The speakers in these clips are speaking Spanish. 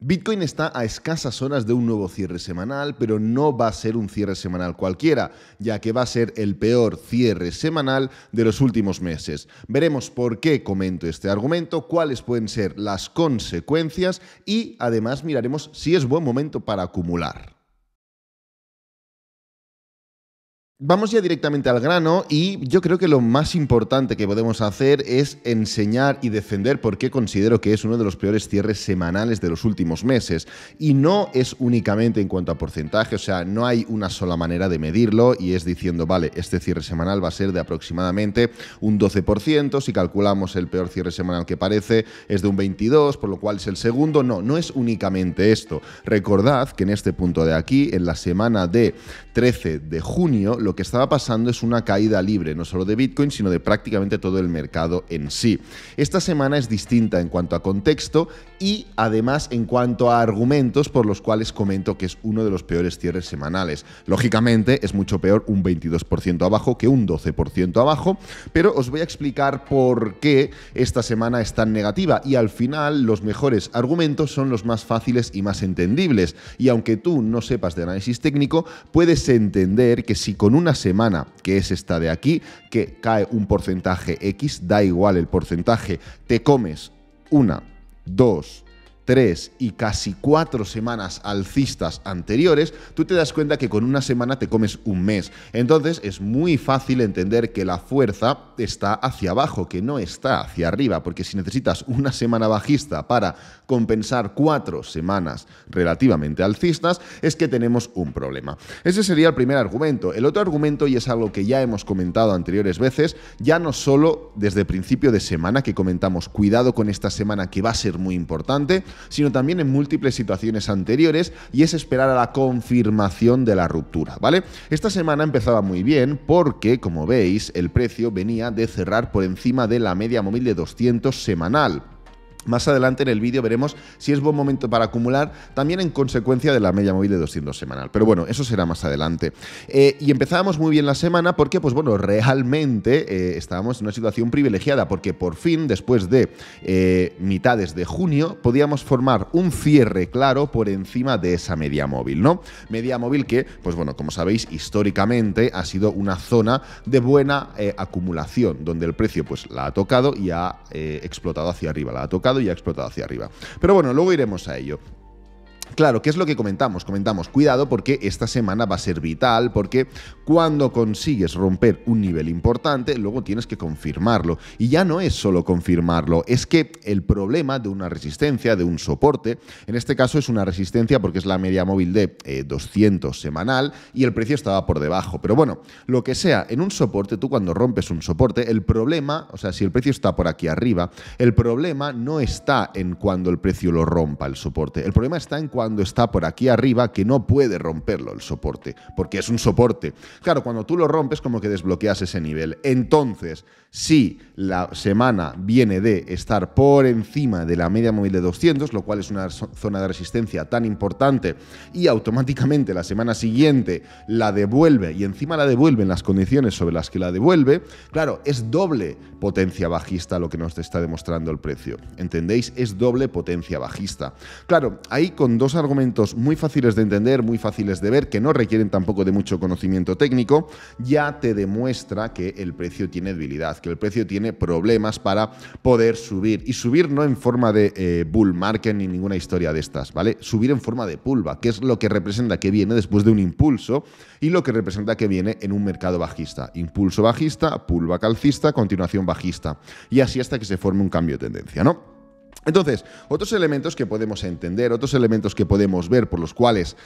Bitcoin está a escasas horas de un nuevo cierre semanal, pero no va a ser un cierre semanal cualquiera, ya que va a ser el peor cierre semanal de los últimos meses. Veremos por qué comento este argumento, cuáles pueden ser las consecuencias y además miraremos si es buen momento para acumular. Vamos ya directamente al grano y yo creo que lo más importante que podemos hacer es enseñar y defender por qué considero que es uno de los peores cierres semanales de los últimos meses. Y no es únicamente en cuanto a porcentaje, o sea, no hay una sola manera de medirlo y es diciendo, vale, este cierre semanal va a ser de aproximadamente un 12%, si calculamos el peor cierre semanal que parece es de un 22%, por lo cual es el segundo. No, no es únicamente esto. Recordad que en este punto de aquí, en la semana de 13 de junio, lo que estaba pasando es una caída libre, no solo de Bitcoin, sino de prácticamente todo el mercado en sí. Esta semana es distinta en cuanto a contexto y además en cuanto a argumentos por los cuales comento que es uno de los peores cierres semanales. Lógicamente es mucho peor un 22% abajo que un 12% abajo, pero os voy a explicar por qué esta semana es tan negativa y al final los mejores argumentos son los más fáciles y más entendibles. Y aunque tú no sepas de análisis técnico, puedes entender que si con una semana, que es esta de aquí, que cae un porcentaje X, da igual el porcentaje, te comes una, dos, tres y casi cuatro semanas alcistas anteriores, tú te das cuenta que con una semana te comes un mes. Entonces es muy fácil entender que la fuerza está hacia abajo, que no está hacia arriba, porque si necesitas una semana bajista para compensar cuatro semanas relativamente alcistas, es que tenemos un problema. Ese sería el primer argumento. El otro argumento, y es algo que ya hemos comentado anteriores veces, ya no solo desde principio de semana que comentamos, cuidado con esta semana que va a ser muy importante, sino también en múltiples situaciones anteriores y es esperar a la confirmación de la ruptura, ¿vale? Esta semana empezaba muy bien porque, como veis, el precio venía de cerrar por encima de la media móvil de 200 semanal. Más adelante en el vídeo veremos si es buen momento para acumular, también en consecuencia de la media móvil de 200 semanal. Pero bueno, eso será más adelante. Eh, y empezábamos muy bien la semana porque, pues bueno, realmente eh, estábamos en una situación privilegiada porque por fin, después de eh, mitades de junio, podíamos formar un cierre claro por encima de esa media móvil, ¿no? Media móvil que, pues bueno, como sabéis, históricamente ha sido una zona de buena acumulación, donde el precio pues la ha tocado y ha explotado hacia arriba, la ha tocado y ha explotado hacia arriba. Pero bueno, luego iremos a ello. Claro, ¿qué es lo que comentamos? Comentamos, cuidado porque esta semana va a ser vital, porque cuando consigues romper un nivel importante, luego tienes que confirmarlo. Y ya no es solo confirmarlo, es que el problema de una resistencia, de un soporte, en este caso es una resistencia porque es la media móvil de 200 eh, semanal y el precio estaba por debajo. Pero bueno, lo que sea, en un soporte, tú cuando rompes un soporte, el problema, o sea, si el precio está por aquí arriba, el problema no está en cuando el precio lo rompa el soporte, el problema está en cuando cuando está por aquí arriba que no puede romperlo el soporte, porque es un soporte. Claro, cuando tú lo rompes como que desbloqueas ese nivel. Entonces, si la semana viene de estar por encima de la media móvil de 200, lo cual es una zona de resistencia tan importante, y automáticamente la semana siguiente la devuelve y encima la devuelve en las condiciones sobre las que la devuelve, claro, es doble potencia bajista lo que nos está demostrando el precio. ¿Entendéis? Es doble potencia bajista. Claro, ahí con dos argumentos muy fáciles de entender, muy fáciles de ver, que no requieren tampoco de mucho conocimiento técnico, ya te demuestra que el precio tiene debilidad, que el precio tiene problemas para poder subir. Y subir no en forma de eh, bull market ni ninguna historia de estas, ¿vale? Subir en forma de pulva que es lo que representa que viene después de un impulso y lo que representa que viene en un mercado bajista. Impulso bajista, pulva calcista continuación bajista. Y así hasta que se forme un cambio de tendencia, ¿no? Entonces, otros elementos que podemos entender, otros elementos que podemos ver por los cuales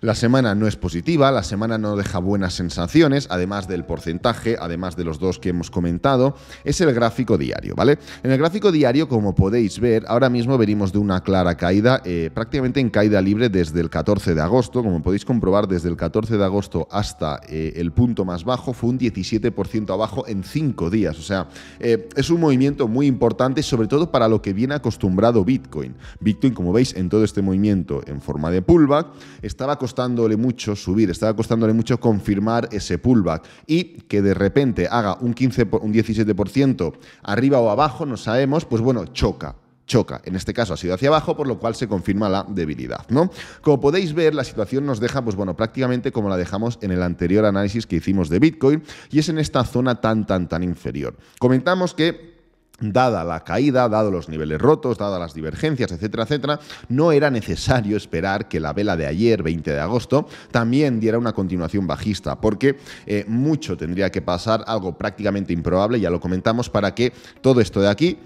la semana no es positiva, la semana no deja buenas sensaciones, además del porcentaje, además de los dos que hemos comentado, es el gráfico diario, ¿vale? En el gráfico diario, como podéis ver, ahora mismo venimos de una clara caída, eh, prácticamente en caída libre desde el 14 de agosto, como podéis comprobar, desde el 14 de agosto hasta eh, el punto más bajo fue un 17% abajo en 5 días, o sea, eh, es un movimiento muy importante, sobre todo para lo que viene acostumbrado Bitcoin. Bitcoin, como veis, en todo este movimiento en forma de pullback, estaba costándole mucho subir, estaba costándole mucho confirmar ese pullback y que de repente haga un un 17% arriba o abajo, no sabemos, pues bueno, choca, choca. En este caso ha sido hacia abajo, por lo cual se confirma la debilidad, ¿no? Como podéis ver, la situación nos deja, pues bueno, prácticamente como la dejamos en el anterior análisis que hicimos de Bitcoin y es en esta zona tan, tan, tan inferior. Comentamos que dada la caída, dado los niveles rotos, dadas las divergencias, etcétera, etcétera, no era necesario esperar que la vela de ayer, 20 de agosto, también diera una continuación bajista, porque eh, mucho tendría que pasar, algo prácticamente improbable, ya lo comentamos, para que todo esto de aquí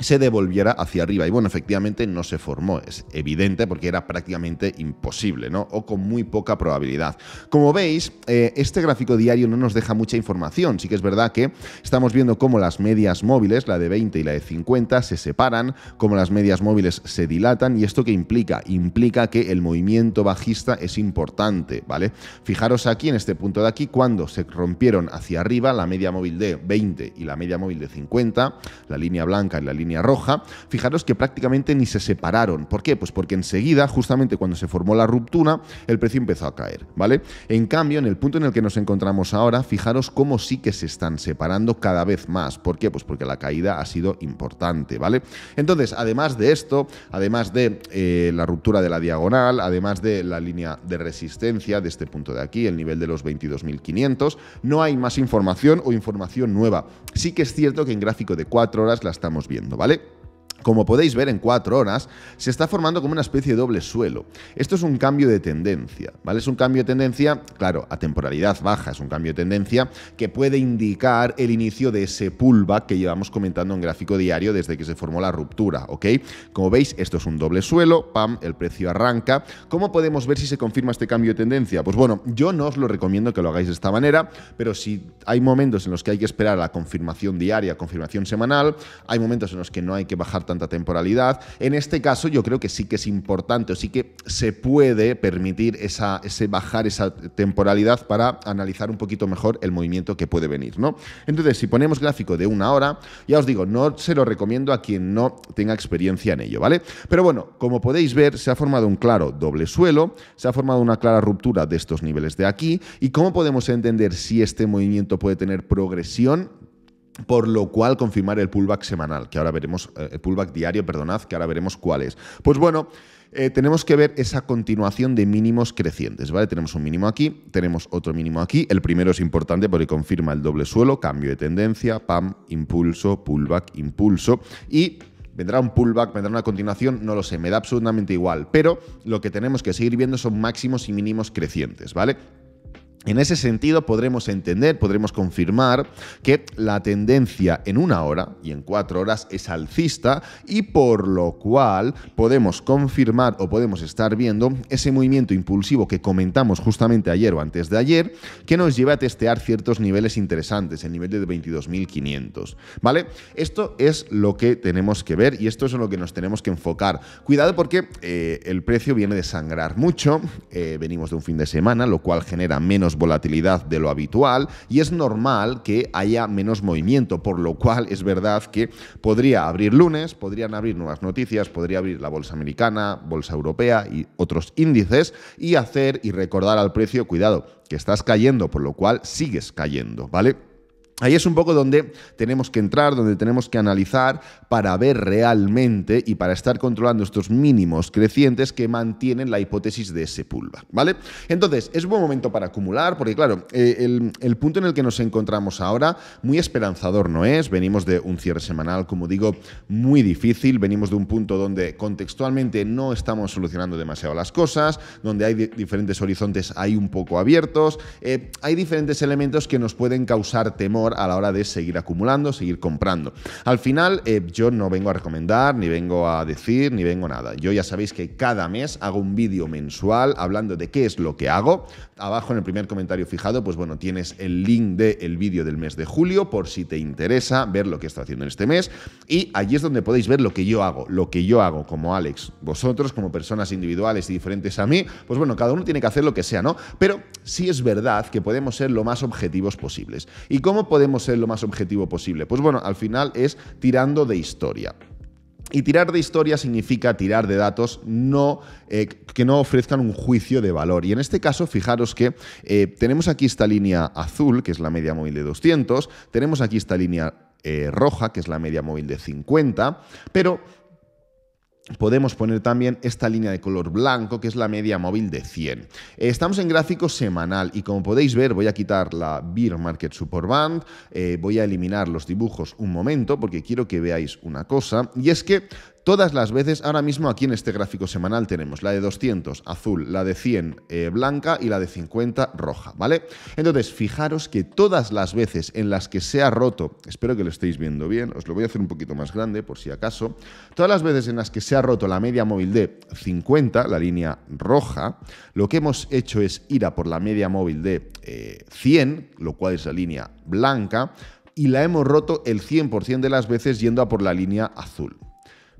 se devolviera hacia arriba. Y bueno, efectivamente no se formó, es evidente porque era prácticamente imposible, ¿no? O con muy poca probabilidad. Como veis, eh, este gráfico diario no nos deja mucha información. Sí que es verdad que estamos viendo cómo las medias móviles, la de 20 y la de 50, se separan, cómo las medias móviles se dilatan y esto que implica, implica que el movimiento bajista es importante, ¿vale? Fijaros aquí en este punto de aquí, cuando se rompieron hacia arriba la media móvil de 20 y la media móvil de 50, la línea blanca y la línea roja, fijaros que prácticamente ni se separaron. ¿Por qué? Pues porque enseguida, justamente cuando se formó la ruptura, el precio empezó a caer, ¿vale? En cambio, en el punto en el que nos encontramos ahora, fijaros cómo sí que se están separando cada vez más. ¿Por qué? Pues porque la caída ha sido importante, ¿vale? Entonces, además de esto, además de eh, la ruptura de la diagonal, además de la línea de resistencia de este punto de aquí, el nivel de los 22.500, no hay más información o información nueva. Sí que es cierto que en gráfico de 4 horas la estamos viendo, ¿vale? Como podéis ver, en cuatro horas se está formando como una especie de doble suelo. Esto es un cambio de tendencia, ¿vale? Es un cambio de tendencia, claro, a temporalidad baja, es un cambio de tendencia que puede indicar el inicio de ese pullback que llevamos comentando en gráfico diario desde que se formó la ruptura, ¿ok? Como veis, esto es un doble suelo, pam, el precio arranca. ¿Cómo podemos ver si se confirma este cambio de tendencia? Pues bueno, yo no os lo recomiendo que lo hagáis de esta manera, pero si hay momentos en los que hay que esperar la confirmación diaria, confirmación semanal, hay momentos en los que no hay que bajar tanta temporalidad. En este caso yo creo que sí que es importante, o sí que se puede permitir esa, ese bajar esa temporalidad para analizar un poquito mejor el movimiento que puede venir. ¿no? Entonces, si ponemos gráfico de una hora, ya os digo, no se lo recomiendo a quien no tenga experiencia en ello, ¿vale? Pero bueno, como podéis ver, se ha formado un claro doble suelo, se ha formado una clara ruptura de estos niveles de aquí, y cómo podemos entender si este movimiento puede tener progresión por lo cual confirmar el pullback semanal, que ahora veremos, eh, el pullback diario, perdonad, que ahora veremos cuál es. Pues bueno, eh, tenemos que ver esa continuación de mínimos crecientes, ¿vale? Tenemos un mínimo aquí, tenemos otro mínimo aquí, el primero es importante porque confirma el doble suelo, cambio de tendencia, pam, impulso, pullback, impulso, y vendrá un pullback, vendrá una continuación, no lo sé, me da absolutamente igual, pero lo que tenemos que seguir viendo son máximos y mínimos crecientes, ¿vale? En ese sentido podremos entender, podremos confirmar que la tendencia en una hora y en cuatro horas es alcista y por lo cual podemos confirmar o podemos estar viendo ese movimiento impulsivo que comentamos justamente ayer o antes de ayer que nos lleva a testear ciertos niveles interesantes, el nivel de 22.500. ¿Vale? Esto es lo que tenemos que ver y esto es en lo que nos tenemos que enfocar. Cuidado porque eh, el precio viene de sangrar mucho, eh, venimos de un fin de semana, lo cual genera menos volatilidad de lo habitual y es normal que haya menos movimiento, por lo cual es verdad que podría abrir lunes, podrían abrir nuevas noticias, podría abrir la bolsa americana, bolsa europea y otros índices y hacer y recordar al precio, cuidado, que estás cayendo, por lo cual sigues cayendo, ¿vale? Ahí es un poco donde tenemos que entrar, donde tenemos que analizar para ver realmente y para estar controlando estos mínimos crecientes que mantienen la hipótesis de ese pulva. ¿vale? Entonces, es un buen momento para acumular, porque claro, eh, el, punto en el que nos encontramos ahora, muy esperanzador no es, venimos de un cierre semanal, como digo, muy difícil, venimos de un punto donde contextualmente no estamos solucionando demasiado las cosas, donde hay diferentes horizontes ahí un poco abiertos, eh, hay diferentes elementos que nos pueden causar temor a la hora de seguir acumulando, seguir comprando. Al final, eh, yo no vengo a recomendar, ni vengo a decir, ni vengo nada. Yo ya sabéis que cada mes hago un vídeo mensual hablando de qué es lo que hago. Abajo en el primer comentario fijado, pues bueno, tienes el link del vídeo del mes de julio por si te interesa ver lo que estoy haciendo en este mes. Y allí es donde podéis ver lo que yo hago, lo que yo hago como Alex, vosotros como personas individuales y diferentes a mí. Pues bueno, cada uno tiene que hacer lo que sea, ¿no? Pero sí es verdad que podemos ser lo más objetivos posibles. ¿Y cómo podemos podemos ser lo más objetivo posible? Pues bueno, al final es tirando de historia. Y tirar de historia significa tirar de datos no, eh, que no ofrezcan un juicio de valor. Y en este caso, fijaros que eh, tenemos aquí esta línea azul, que es la media móvil de 200, tenemos aquí esta línea eh, roja, que es la media móvil de 50, pero podemos poner también esta línea de color blanco, que es la media móvil de 100. Eh, estamos en gráfico semanal y como podéis ver, voy a quitar la Beer Market Support Band, eh, voy a eliminar los dibujos un momento porque quiero que veáis una cosa, y es que todas las veces. Ahora mismo aquí en este gráfico semanal tenemos la de 200 azul, la de 100 eh, blanca y la de 50 roja, ¿vale? Entonces, fijaros que todas las veces en las que se ha roto, espero que lo estéis viendo bien, os lo voy a hacer un poquito más grande por si acaso, todas las veces en las que se ha roto la media móvil de 50, la línea roja, lo que hemos hecho es ir a por la media móvil de 100, eh, lo cual es la línea blanca, y la hemos roto el 100% de las veces yendo a por la línea azul.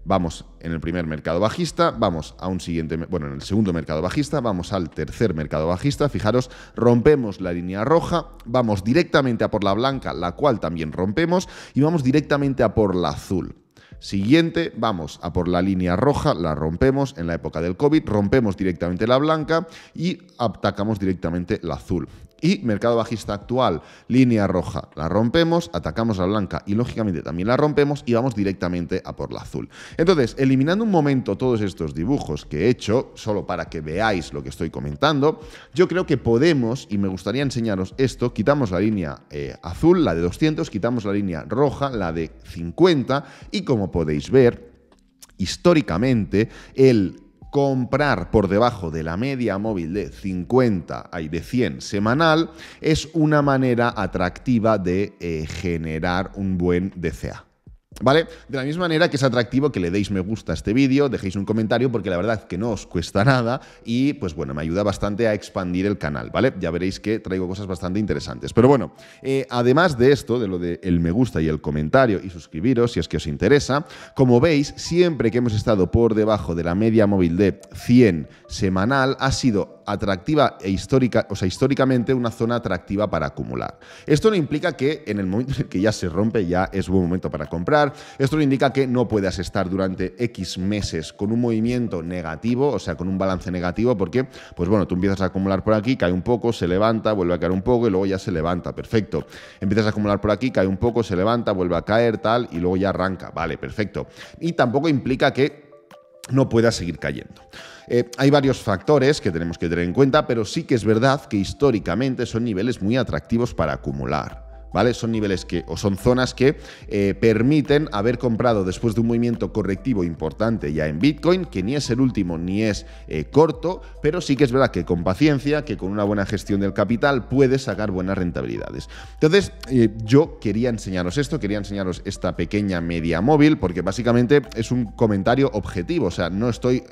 Vamos en el primer mercado bajista, vamos a un siguiente, bueno, en el segundo mercado bajista, vamos al tercer mercado bajista. Fijaros, rompemos la línea roja, vamos directamente a por la blanca, la cual también rompemos, y vamos directamente a por la azul. Siguiente, vamos a por la línea roja, la rompemos en la época del COVID, rompemos directamente la blanca y atacamos directamente la azul. Y mercado bajista actual, línea roja, la rompemos, atacamos la blanca y lógicamente también la rompemos y vamos directamente a por la azul. Entonces, eliminando un momento todos estos dibujos que he hecho, solo para que veáis lo que estoy comentando, yo creo que podemos, y me gustaría enseñaros esto, quitamos la línea eh, azul, la de 200, quitamos la línea roja, la de 50 y como podéis ver, históricamente el comprar por debajo de la media móvil de 50 y de 100 semanal es una manera atractiva de eh, generar un buen DCA. ¿Vale? De la misma manera que es atractivo que le deis me gusta a este vídeo, dejéis un comentario porque la verdad es que no os cuesta nada y pues bueno, me ayuda bastante a expandir el canal, ¿vale? Ya veréis que traigo cosas bastante interesantes. Pero bueno, eh, además de esto, de lo de el me gusta y el comentario y suscribiros si es que os interesa, como veis, siempre que hemos estado por debajo de la media móvil de 100 semanal ha sido atractiva e histórica, o sea, históricamente una zona atractiva para acumular. Esto no implica que en el momento en el que ya se rompe ya es buen momento para comprar. Esto no indica que no puedas estar durante X meses con un movimiento negativo, o sea, con un balance negativo, porque, pues bueno, tú empiezas a acumular por aquí, cae un poco, se levanta, vuelve a caer un poco y luego ya se levanta, perfecto. Empiezas a acumular por aquí, cae un poco, se levanta, vuelve a caer, tal, y luego ya arranca, vale, perfecto. Y tampoco implica que no pueda seguir cayendo. Eh, hay varios factores que tenemos que tener en cuenta, pero sí que es verdad que históricamente son niveles muy atractivos para acumular. Son niveles que, o son zonas que eh, permiten haber comprado después de un movimiento correctivo importante ya en Bitcoin, que ni es el último ni es eh, corto, pero sí que es verdad que con paciencia, que con una buena gestión del capital, puede sacar buenas rentabilidades. Entonces, eh, yo quería enseñaros esto, quería enseñaros esta pequeña media móvil, porque básicamente es un comentario objetivo, o sea, no estoy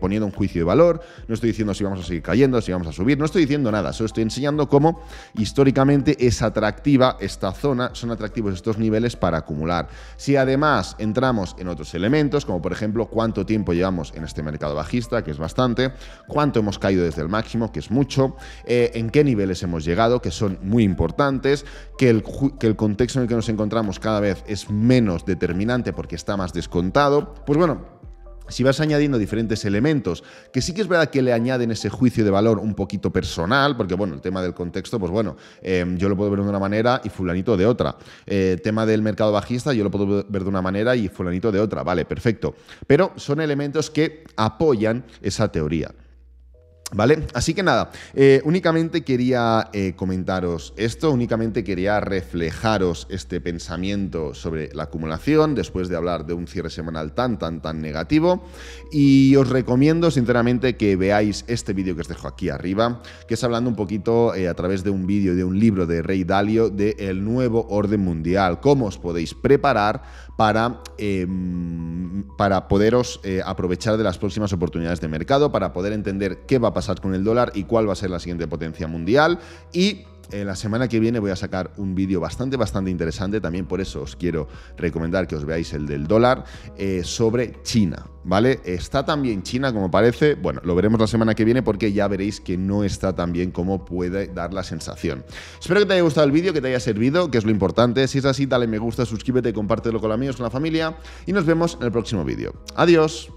poniendo un juicio de valor, no estoy diciendo si vamos a seguir cayendo, si vamos a subir, no estoy diciendo nada, solo estoy enseñando cómo históricamente es atractiva esta zona, son atractivos estos niveles para acumular. Si además entramos en otros elementos, como por ejemplo cuánto tiempo llevamos en este mercado bajista, que es bastante, cuánto hemos caído desde el máximo, que es mucho, eh, en qué niveles hemos llegado, que son muy importantes, que que el contexto en el que nos encontramos cada vez es menos determinante porque está más descontado, pues bueno, si vas añadiendo diferentes elementos, que sí que es verdad que le añaden ese juicio de valor un poquito personal, porque bueno, el tema del contexto, pues bueno, em, yo lo puedo ver de una manera y fulanito de otra. Eh, tema del mercado bajista, yo lo puedo ver de una manera y fulanito de otra, vale, perfecto. Pero son elementos que apoyan esa teoría. Así que nada, eh, únicamente quería eh, comentaros esto, únicamente quería reflejaros este pensamiento sobre la acumulación después de hablar de un cierre semanal tan, tan, tan negativo. Y os recomiendo sinceramente que veáis este vídeo que os dejo aquí arriba, que es hablando un poquito eh, a través de un vídeo, de un libro de Rey Dalio, de el nuevo orden mundial, cómo os podéis preparar para, em, para poderos aprovechar de las próximas oportunidades de mercado, para poder entender qué va a pasar pasar con el dólar y cuál va a ser la siguiente potencia mundial. Y eh, la semana que viene voy a sacar un vídeo bastante, bastante interesante. También por eso os quiero recomendar que os veáis el del dólar eh, sobre China. ¿Vale? Está también China como parece. Bueno, lo veremos la semana que viene porque ya veréis que no está tan bien como puede dar la sensación. Espero que te haya gustado el vídeo, que te haya servido, que es lo importante. Si es así, dale me gusta, suscríbete, compártelo con amigos, con la familia y nos vemos en el próximo vídeo. Adiós.